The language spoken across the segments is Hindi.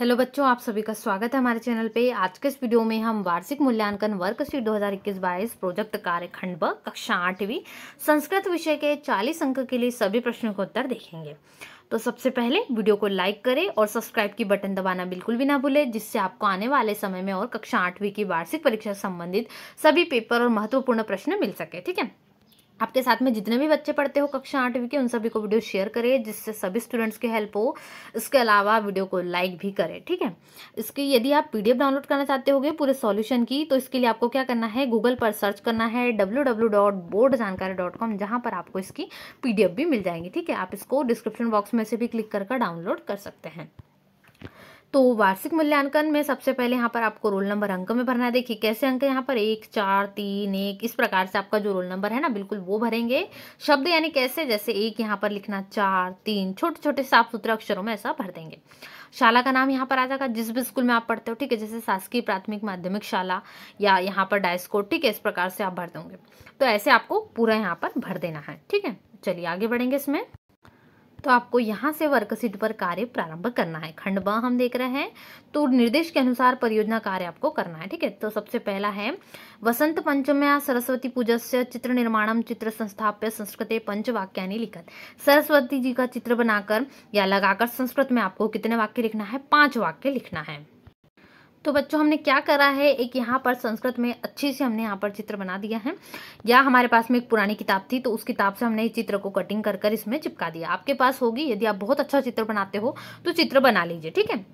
हेलो बच्चों आप सभी का स्वागत है हमारे चैनल पे आज के इस वीडियो में हम वार्षिक मूल्यांकन वर्कशीट 2021 हजार प्रोजेक्ट कार्य खंड कक्षा आठवीं संस्कृत विषय के 40 अंक के लिए सभी प्रश्नों का उत्तर देखेंगे तो सबसे पहले वीडियो को लाइक करें और सब्सक्राइब की बटन दबाना बिल्कुल भी ना भूलें जिससे आपको आने वाले समय में और कक्षा आठवीं की वार्षिक परीक्षा संबंधित सभी पेपर और महत्वपूर्ण प्रश्न मिल सके ठीक है आपके साथ में जितने भी बच्चे पढ़ते हो कक्षा आठवीं के उन सभी को वीडियो शेयर करें जिससे सभी स्टूडेंट्स की हेल्प हो इसके अलावा वीडियो को लाइक भी करें ठीक है इसकी यदि आप पीडीएफ डाउनलोड करना चाहते होगे पूरे सॉल्यूशन की तो इसके लिए आपको क्या करना है गूगल पर सर्च करना है डब्ल्यू जहां पर आपको इसकी पी भी मिल जाएंगी ठीक है आप इसको डिस्क्रिप्शन बॉक्स में से भी क्लिक कर डाउनलोड कर सकते हैं तो वार्षिक मूल्यांकन में सबसे पहले यहाँ पर आपको रोल नंबर अंक में भरना है देखिए कैसे अंक यहाँ पर एक चार तीन एक इस प्रकार से आपका जो रोल नंबर है ना बिल्कुल वो भरेंगे शब्द यानी कैसे जैसे एक यहाँ पर लिखना चार तीन छोटे छोटे साफ सुथरे अक्षरों में ऐसा भर देंगे शाला का नाम यहाँ पर आ जाएगा जिस भी स्कूल में आप पढ़ते हो ठीक है जैसे शासकीय प्राथमिक माध्यमिक शाला या यहाँ पर डायस्कोट ठीक है इस प्रकार से आप भर दोगे तो ऐसे आपको पूरा यहाँ पर भर देना है ठीक है चलिए आगे बढ़ेंगे इसमें तो आपको यहाँ से वर्कशीट पर कार्य प्रारंभ करना है खंड ब हम देख रहे हैं तो निर्देश के अनुसार परियोजना कार्य आपको करना है ठीक है तो सबसे पहला है वसंत पंचम्या सरस्वती पूजा से चित्र निर्माणम चित्र संस्थाप्य संस्कृत पंचवाक्यानि लिखत सरस्वती जी का चित्र बनाकर या लगाकर संस्कृत में आपको कितने वाक्य लिखना है पांच वाक्य लिखना है तो बच्चों हमने क्या करा है एक यहाँ पर संस्कृत में अच्छे से हमने यहाँ पर चित्र बना दिया है या हमारे पास में एक पुरानी किताब थी तो उस किताब से हमने चित्र को कटिंग कर कर इसमें चिपका दिया आपके पास होगी यदि आप बहुत अच्छा चित्र बनाते हो तो चित्र बना लीजिए ठीक है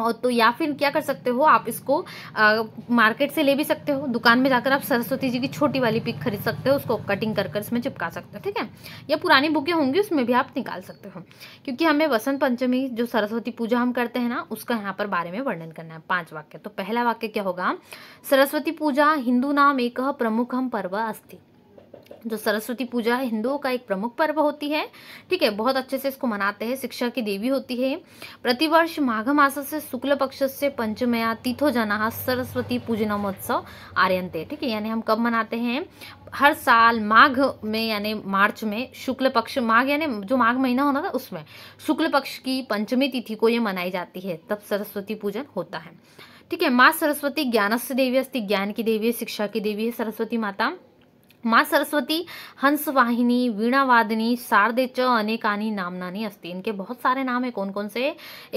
और तो या फिर क्या कर सकते हो आप इसको आ, मार्केट से ले भी सकते हो दुकान में जाकर आप सरस्वती जी की छोटी वाली पिक खरीद सकते हो उसको कटिंग कर कर इसमें चिपका सकते हो ठीक है या पुरानी बुकें होंगी उसमें भी आप निकाल सकते हो क्योंकि हमें वसंत पंचमी जो सरस्वती पूजा हम करते हैं ना उसका यहाँ पर बारे में वर्णन करना है पाँच वाक्य तो पहला वाक्य क्या होगा सरस्वती पूजा हिंदू नाम एक प्रमुख हम पर्व अस्थित जो सरस्वती पूजा है हिंदुओं का एक प्रमुख पर्व होती है ठीक है बहुत अच्छे से इसको मनाते हैं शिक्षा की देवी होती है प्रतिवर्ष माघ मास से शुक्ल पक्ष से पंचमया तिथो जना सरस्वती पूजनमोत्सव आर्यंते ठीक है यानी हम कब मनाते हैं हर साल माघ में यानी मार्च में शुक्ल पक्ष माघ यानी जो माघ महीना होना था उसमें शुक्ल पक्ष की पंचमी तिथि को ये मनाई जाती है तब सरस्वती पूजन होता है ठीक है माँ सरस्वती ज्ञानस्य देवी अस्थि ज्ञान की देवी है शिक्षा की देवी है सरस्वती माता माँ सरस्वती हंसवाहिनी वीणावादिनी शारदे च अनेकानी नामनानी अस्ति इनके बहुत सारे नाम है कौन कौन से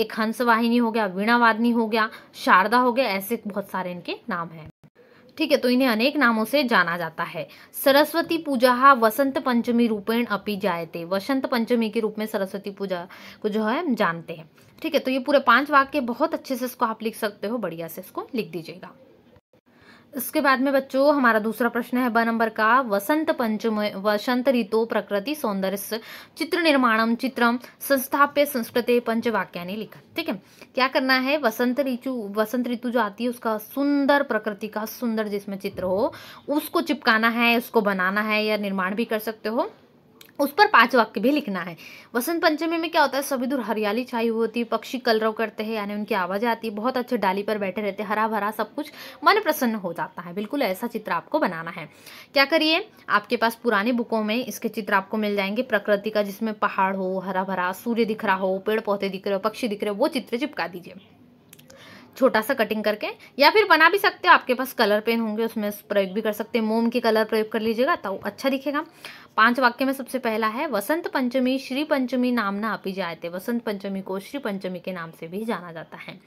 एक हंसवाहिनी हो गया वीणावादिनी हो गया शारदा हो गया ऐसे बहुत सारे इनके नाम हैं ठीक है तो इन्हें अनेक नामों से जाना जाता है सरस्वती पूजा वसंत पंचमी रूपेण अपी जायते वसंत पंचमी के रूप में सरस्वती पूजा को जो है हम जानते हैं ठीक है तो ये पूरे पांच वाक्य बहुत अच्छे से इसको आप लिख सकते हो बढ़िया से इसको लिख दीजिएगा इसके बाद में बच्चों हमारा दूसरा प्रश्न है ब नंबर का वसंत पंचम वसंत ऋतु प्रकृति सौंदर्य चित्र निर्माणम चित्रम संस्थाप्य संस्कृत पंचवाक्या ने लिखा ठीक है क्या करना है वसंत ऋतु वसंत ऋतु जो आती है उसका सुंदर प्रकृति का सुंदर जिसमें चित्र हो उसको चिपकाना है उसको बनाना है या निर्माण भी कर सकते हो उस पर पांच वाक्य भी लिखना है वसंत पंचमी में क्या होता है सभी दूर हरियाली छाई हुई होती है पक्षी कलरव करते हैं यानी उनकी आवाज़ आती है बहुत अच्छे डाली पर बैठे रहते हैं हरा भरा सब कुछ मन प्रसन्न हो जाता है बिल्कुल ऐसा चित्र आपको बनाना है क्या करिए आपके पास पुराने बुकों में इसके चित्र आपको मिल जाएंगे प्रकृति का जिसमें पहाड़ हो हरा भरा सूर्य दिख रहा हो पेड़ पौधे दिख रहे हो पक्षी दिख रहे हो वो चित्र चिपका दीजिए छोटा सा कटिंग करके या फिर बना भी सकते हो आपके पास कलर पेन होंगे उसमें प्रयोग भी कर सकते हैं मोम के कलर प्रयोग कर लीजिएगा तो अच्छा दिखेगा पांच वाक्य में सबसे पहला है वसंत पंचमी श्री पंचमी नाम ना आप जाते वसंत पंचमी को श्री पंचमी के नाम से भी जाना जाता है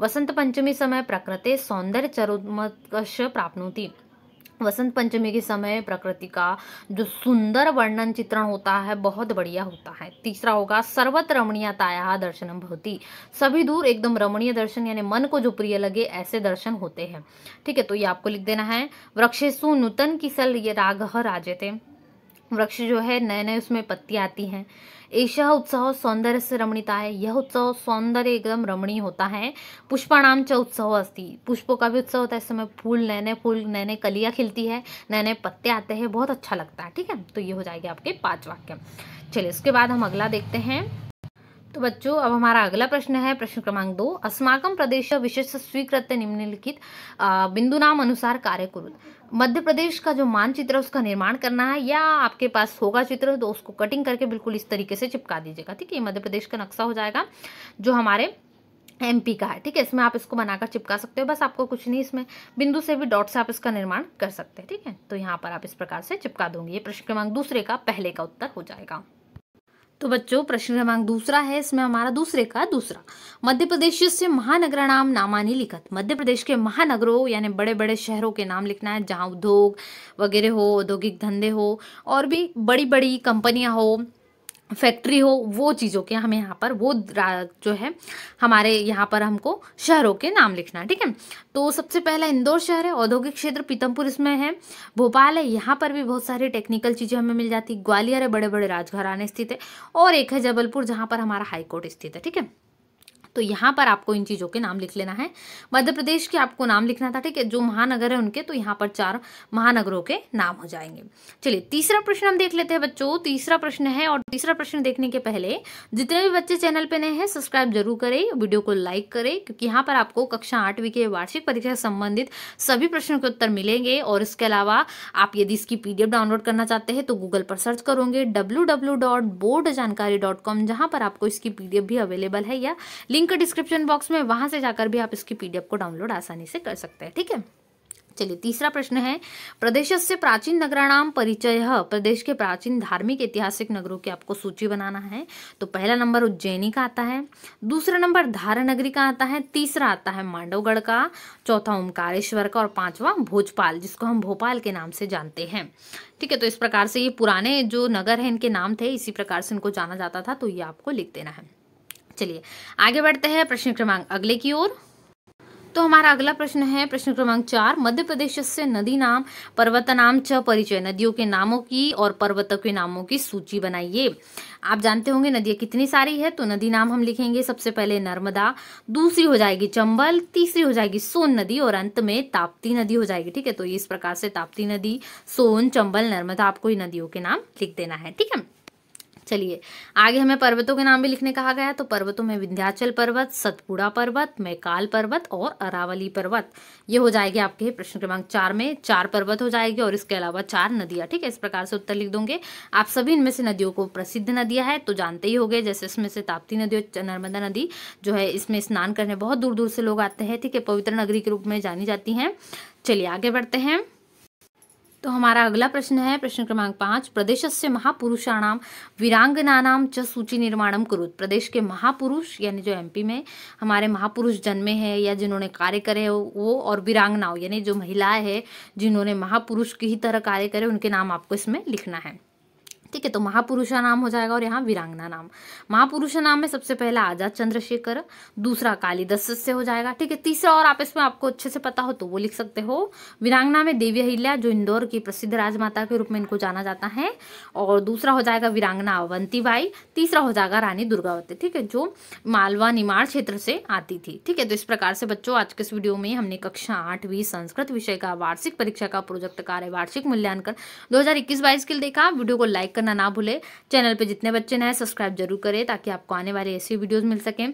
वसंत पंचमी समय प्रकृति सौंदर्य चरुमकश प्राप्त होती वसंत पंचमी के समय प्रकृति का जो सुंदर वर्णन चित्रण होता है बहुत बढ़िया होता है तीसरा होगा सर्वत रमणीयताया दर्शनम भवती सभी दूर एकदम रमणीय दर्शन यानी मन को जो प्रिय लगे ऐसे दर्शन होते हैं ठीक है तो ये आपको लिख देना है वृक्षेशु नूतन किसल ये राग राजे थे वृक्ष जो है नए नए उसमें पत्ती आती हैं ऐसा उत्सव सौंदर्य से रमणीता है यह उत्सव सौंदर्य एकदम रमणीय होता है पुष्पाणाम च उत्सव अस्ति पुष्पों का भी उत्सव होता है इस समय फूल नए नए फूल नए नए कलियाँ खिलती है नए नए पत्ते आते हैं बहुत अच्छा लगता है ठीक है तो ये हो जाएगा आपके पाँच वाक्य चलिए उसके बाद हम अगला देखते हैं तो बच्चों अब हमारा अगला प्रश्न है प्रश्न क्रमांक दो अस्माकम प्रदेश विशेष स्वीकृत निम्नलिखित बिंदु नाम अनुसार कार्य कुरुत मध्य प्रदेश का जो मानचित्र है उसका निर्माण करना है या आपके पास होगा चित्र तो उसको कटिंग करके बिल्कुल इस तरीके से चिपका दीजिएगा ठीक है मध्य प्रदेश का नक्शा हो जाएगा जो हमारे एमपी का है ठीक है इसमें आप इसको बनाकर चिपका सकते हो बस आपको कुछ नहीं इसमें बिंदु से भी डॉट से आप इसका निर्माण कर सकते हैं ठीक है तो यहाँ पर आप इस प्रकार से चिपका दोगे ये प्रश्न क्रमांक दूसरे का पहले का उत्तर हो जाएगा तो बच्चों प्रश्न क्रमांक दूसरा है इसमें हमारा दूसरे का दूसरा मध्य प्रदेश से महानगर नाम नामानी लिखत मध्य प्रदेश के महानगरों यानी बड़े बड़े शहरों के नाम लिखना है जहाँ उद्योग वगैरह हो औद्योगिक धंधे हो और भी बड़ी बड़ी कंपनियां हो फैक्ट्री हो वो चीज़ों के हमें यहाँ पर वो जो है हमारे यहाँ पर हमको शहरों के नाम लिखना है ठीक है तो सबसे पहला इंदौर शहर है औद्योगिक क्षेत्र पीतमपुर इसमें है भोपाल है यहाँ पर भी बहुत सारी टेक्निकल चीज़ें हमें मिल जाती ग्वालियर है बड़े बड़े राजघराने स्थित है और एक है जबलपुर जहाँ पर हमारा हाईकोर्ट स्थित है ठीक है तो यहाँ पर आपको इन चीज़ों के नाम लिख लेना है मध्य प्रदेश के आपको नाम लिखना था ठीक है जो महानगर है उनके तो यहाँ पर चार महानगरों के नाम हो जाएंगे चलिए तीसरा प्रश्न हम देख लेते हैं बच्चों तीसरा प्रश्न है और तीसरा प्रश्न देखने के पहले जितने भी बच्चे चैनल पर नए हैं सब्सक्राइब जरूर करें वीडियो को लाइक करें क्योंकि यहाँ पर आपको कक्षा आठवीं के वार्षिक परीक्षा से संबंधित सभी प्रश्नों के उत्तर मिलेंगे और इसके अलावा आप यदि इसकी पीडीएफ डाउनलोड करना चाहते हैं तो गूगल पर सर्च करोगे डब्ल्यू डब्ल्यू डॉट बोर्ड जानकारी डॉट कॉम जहां पर आपको इसकी पीडीएफ भी अवेलेबल है या लिंक लिंक डिस्क्रिप्शन बॉक्स में वहां से जाकर भी आप इसकी पीडीएफ को डाउनलोड आसानी से कर सकते हैं ठीक है चलिए तीसरा प्रश्न है प्रदेश से प्राचीन नगराणाम परिचय प्रदेश के प्राचीन धार्मिक ऐतिहासिक नगरों की आपको सूची बनाना है तो पहला नंबर उज्जैनी का आता है दूसरा नंबर धारा नगरी का आता है तीसरा आता है मांडवगढ़ का चौथा ओमकारेश्वर का और पांचवा भोजपाल जिसको हम भोपाल के नाम से जानते हैं ठीक है तो इस प्रकार से ये पुराने जो नगर है इनके नाम थे इसी प्रकार से इनको जाना जाता था तो ये आपको लिख देना है चलिए आगे बढ़ते हैं प्रश्न क्रमांक अगले की ओर तो हमारा अगला प्रश्न है प्रश्न क्रमांक चार मध्य प्रदेश से नदी नाम पर्वत नाम च परिचय नदियों के नामों की और पर्वतों के नामों की सूची बनाइए आप जानते होंगे नदियाँ कितनी सारी है तो नदी नाम हम लिखेंगे सबसे पहले नर्मदा दूसरी हो जाएगी चंबल तीसरी हो जाएगी सोन नदी और अंत में ताप्ती नदी हो जाएगी ठीक है तो इस प्रकार से ताप्ती नदी सोन चंबल नर्मदा आपको इन नदियों के नाम लिख देना है ठीक है चलिए आगे हमें पर्वतों के नाम भी लिखने कहा गया तो पर्वतों में विंध्याचल पर्वत सतपुड़ा पर्वत मैकाल पर्वत और अरावली पर्वत ये हो जाएगी आपके प्रश्न क्रमांक चार में चार पर्वत हो जाएगी और इसके अलावा चार नदियां ठीक है इस प्रकार से उत्तर लिख दोगे आप सभी इनमें से नदियों को प्रसिद्ध नदियां है तो जानते ही हो गए जैसे इसमें से ताप्ती नदी और नर्मदा नदी जो है इसमें स्नान करने बहुत दूर दूर से लोग आते हैं ठीक है पवित्र नगरी के रूप में जानी जाती है चलिए आगे बढ़ते हैं तो हमारा अगला प्रश्न है प्रश्न क्रमांक पांच प्रदेश से महापुरुषाणाम नाम च सूची निर्माणम करो प्रदेश के महापुरुष यानी जो एमपी में हमारे महापुरुष जन्मे हैं या जिन्होंने कार्य करे वो और वीरांगनाओं यानी जो महिलाएं हैं जिन्होंने महापुरुष की ही तरह कार्य करे उनके नाम आपको इसमें लिखना है ठीक है तो महापुरुषा नाम हो जाएगा और यहाँ वीरांगना नाम महापुरुषा नाम में सबसे पहला आजाद चंद्रशेखर दूसरा कालिदास से हो जाएगा ठीक है तीसरा और आप इसमें आपको अच्छे से पता हो तो वो लिख सकते हो वीरांगना में देवी अहिल्या जो इंदौर की प्रसिद्ध राजमाता के रूप में इनको जाना जाता है और दूसरा हो जाएगा वीरांगना अवंतीबाई तीसरा हो जाएगा रानी दुर्गावती ठीक है जो मालवा निमाड़ क्षेत्र से आती थी ठीक है तो इस प्रकार से बच्चों आज के इस वीडियो में हमने कक्षा आठवीं संस्कृत विषय का वार्षिक परीक्षा का प्रोजेक्ट कार्य वार्षिक मूल्यांकन दो हजार के लिए देखा वीडियो को लाइक करना ना भूले चैनल पर जितने बच्चे नए सब्सक्राइब जरूर करें ताकि आपको आने वाले ऐसी वीडियोज़ मिल सकें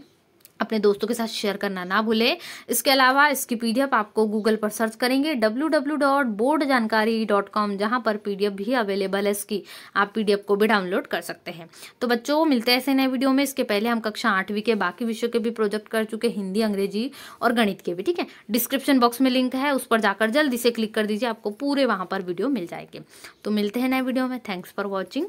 अपने दोस्तों के साथ शेयर करना ना भूलें इसके अलावा इसकी पीडीएफ आपको गूगल पर सर्च करेंगे डब्ल्यू डब्ल्यू डॉट बोर्ड जानकारी डॉट कॉम जहाँ पर पीडीएफ भी अवेलेबल है इसकी आप पीडीएफ को भी डाउनलोड कर सकते हैं तो बच्चों मिलते हैं ऐसे नए वीडियो में इसके पहले हम कक्षा आठवीं के बाकी विषयों के भी प्रोजेक्ट कर चुके हिंदी अंग्रेजी और गणित के भी ठीक है डिस्क्रिप्शन बॉक्स में लिंक है उस पर जाकर जल्दी से क्लिक कर दीजिए आपको पूरे वहाँ पर वीडियो मिल जाएंगे तो मिलते हैं नए वीडियो में थैंक्स फॉर वॉचिंग